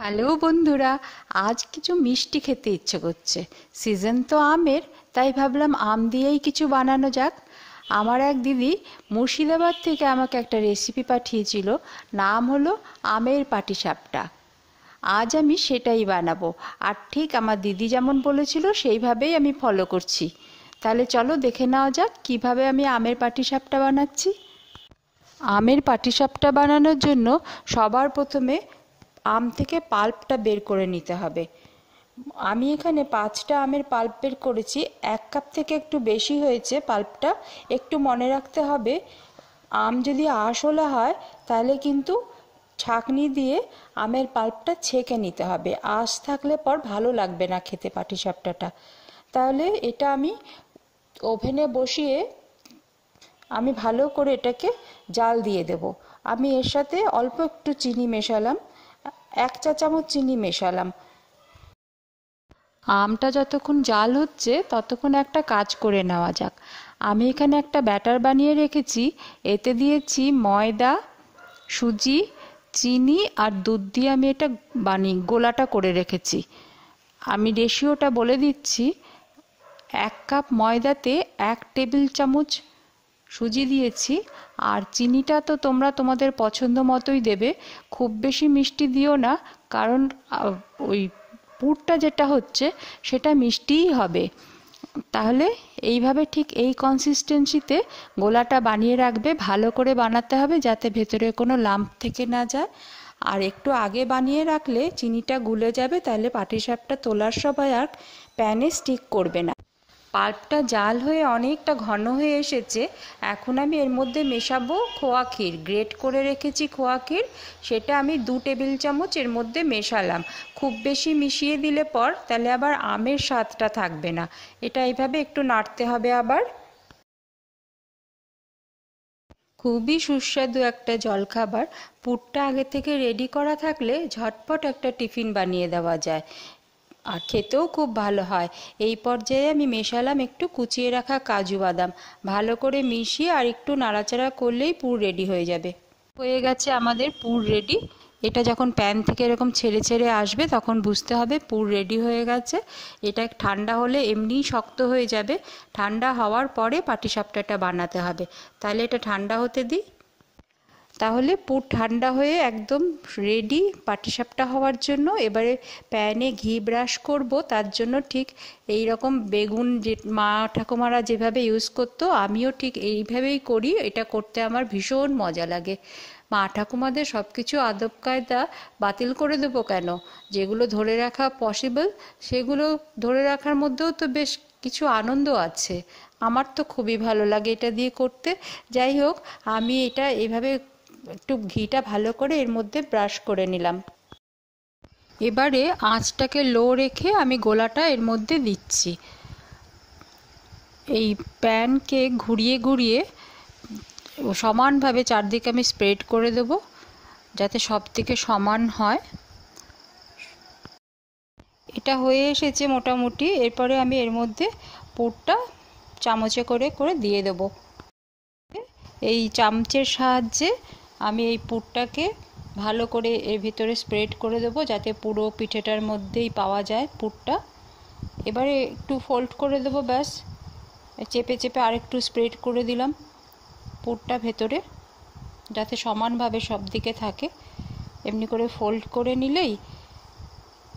hello বন্ধুরা আজ কিছু মিষ্টি খেতে ইচ্ছে করছে সিজন তো আমের তাই ভাবলাম আম দিয়েই কিছু বানানো যাক আমার এক দিদি মুর্শিদাবাদ থেকে আমাকে একটা রেসিপি পাঠিয়েছিল নাম হলো আমের পাটিসাপটা আজ আমি সেটাই বানাবো আর ঠিক আমার দিদি যেমন বলেছিল সেইভাবেই আমি ফলো করছি তাহলে চলো দেখে নেওয়া যাক কিভাবে আমি আমের পাটিসাপটা বানাচ্ছি আমের পাটিসাপটা বানানোর জন্য সবার প্রথমে আম থেকে পাল্পটা বের করে নিতে হবে আমি এখানে পাঁচটা আমের পাল্প বের করেছি এক কাপ থেকে একটু বেশি হয়েছে পাল্পটা একটু মনে রাখতে হবে আম যদি আসলা হয় তাহলে কিন্তু ছাঁকনি দিয়ে আমের পাল্পটা ছেঁকে নিতে হবে আঁশ থাকলে পর ভালো লাগবে না খেতে পাটি সাপটাটা তাহলে এটা আমি ওভেনে বসিয়ে আমি ভালো করে এটাকে জাল দিয়ে দেব আমি এর সাথে অল্প একটু চিনি মেশালাম এক চা চামচ চিনি মেশালাম আমটা যতক্ষণ জাল হচ্ছে ততক্ষণ একটা কাজ করে নেওয়া যাক আমি এখানে একটা ব্যাটার বানিয়ে রেখেছি এতে দিয়েছি ময়দা সুজি চিনি আর দুধ দিয়ে আমি এটা বানি গোলাটা করে রেখেছি আমি রেশিওটা বলে দিচ্ছি এক কাপ ময়দাতে এক টেবিল চামচ সুজি দিয়েছি আর চিনিটা তো তোমরা তোমাদের পছন্দ মতোই দেবে খুব বেশি মিষ্টি দিও না কারণ ওই পুরটা যেটা হচ্ছে সেটা মিষ্টিই হবে তাহলে এইভাবে ঠিক এই কনসিস্টেন্সিতে গোলাটা বানিয়ে রাখবে ভালো করে বানাতে হবে যাতে ভেতরে কোনো লাম্প থেকে না যায় আর একটু আগে বানিয়ে রাখলে চিনিটা গুলে যাবে তাহলে পাটিসাপটা তোলার সময় আর প্যানে স্টিক করবে না পাল্পটা জাল হয়ে অনেকটা ঘন হয়ে এসেছে এখন আমি এর মধ্যে মেশাবো খোয়া ক্ষীর গ্রেট করে রেখেছি খোয়া ক্ষীর সেটা আমি দু টেবিল চামচ এর মধ্যে মেশালাম খুব বেশি মিশিয়ে দিলে পর তাহলে আবার আমের স্বাদটা থাকবে না এটা এইভাবে একটু নাড়তে হবে আবার খুবই সুস্বাদু একটা জলখাবার পুরটা আগে থেকে রেডি করা থাকলে ঝটপট একটা টিফিন বানিয়ে দেওয়া যায় আর খেতেও খুব ভালো হয় এই পর্যায়ে আমি মেশালাম একটু কুচিয়ে রাখা কাজু বাদাম ভালো করে মিশিয়ে আর একটু নাড়াচাড়া করলেই পুর রেডি হয়ে যাবে হয়ে গেছে আমাদের পুর রেডি এটা যখন প্যান থেকে এরকম ছেড়ে ছেড়ে আসবে তখন বুঝতে হবে পুর রেডি হয়ে গেছে এটা ঠান্ডা হলে এমনিই শক্ত হয়ে যাবে ঠান্ডা হওয়ার পরে পাটিসাপটাটা বানাতে হবে তাহলে এটা ঠান্ডা হতে দিই তাহলে পুর ঠান্ডা হয়ে একদম রেডি পাটিসাপটা হওয়ার জন্য এবারে প্যানে ঘি ব্রাশ করব তার জন্য ঠিক এই রকম বেগুন যে মা ঠাকুমারা যেভাবে ইউজ করতো আমিও ঠিক এইভাবেই করি এটা করতে আমার ভীষণ মজা লাগে মা ঠাকুমাদের সব কিছু আদব কায়দা বাতিল করে দেবো কেন যেগুলো ধরে রাখা পসিবল সেগুলো ধরে রাখার মধ্যেও তো বেশ কিছু আনন্দ আছে আমার তো খুবই ভালো লাগে এটা দিয়ে করতে যাই হোক আমি এটা এভাবে একটু ঘিটা ভালো করে এর মধ্যে ব্রাশ করে নিলাম এবারে আঁচটাকে লো রেখে আমি গোলাটা এর মধ্যে দিচ্ছি এই প্যানকে ঘুরিয়ে ঘুরিয়ে সমানভাবে চারদিকে আমি স্প্রেড করে দেব যাতে সব থেকে সমান হয় এটা হয়ে এসেছে মোটামুটি এরপরে আমি এর মধ্যে পুরটা চামচে করে করে দিয়ে দেব এই চামচের সাহায্যে আমি এই পুরটাকে ভালো করে এর ভিতরে স্প্রেড করে দেবো যাতে পুরো পিঠেটার মধ্যেই পাওয়া যায় পুরটা এবারে একটু ফোল্ড করে দেবো ব্যাস চেপে চেপে আরেকটু স্প্রেড করে দিলাম পুরটা ভেতরে যাতে সমানভাবে সব দিকে থাকে এমনি করে ফোল্ড করে নিলেই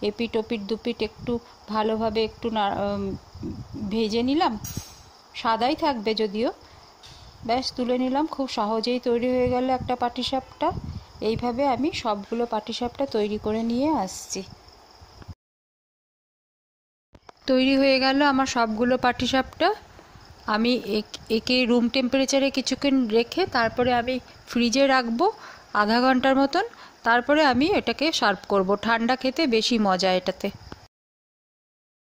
এপিট ওপিট দুপিট একটু ভালোভাবে একটু ভেজে নিলাম সাদাই থাকবে যদিও ব্যাস তুলে নিলাম খুব সহজেই তৈরি হয়ে গেল একটা পাটিসাপটা এইভাবে আমি সবগুলো পাটিসাপটা তৈরি করে নিয়ে আসছি তৈরি হয়ে গেল আমার সবগুলো পাটিসাপটা আমি একে রুম টেম্পারেচারে কিছুক্ষণ রেখে তারপরে আমি ফ্রিজে রাখবো আধা ঘন্টার মতন তারপরে আমি এটাকে সার্ভ করব ঠান্ডা খেতে বেশি মজা এটাতে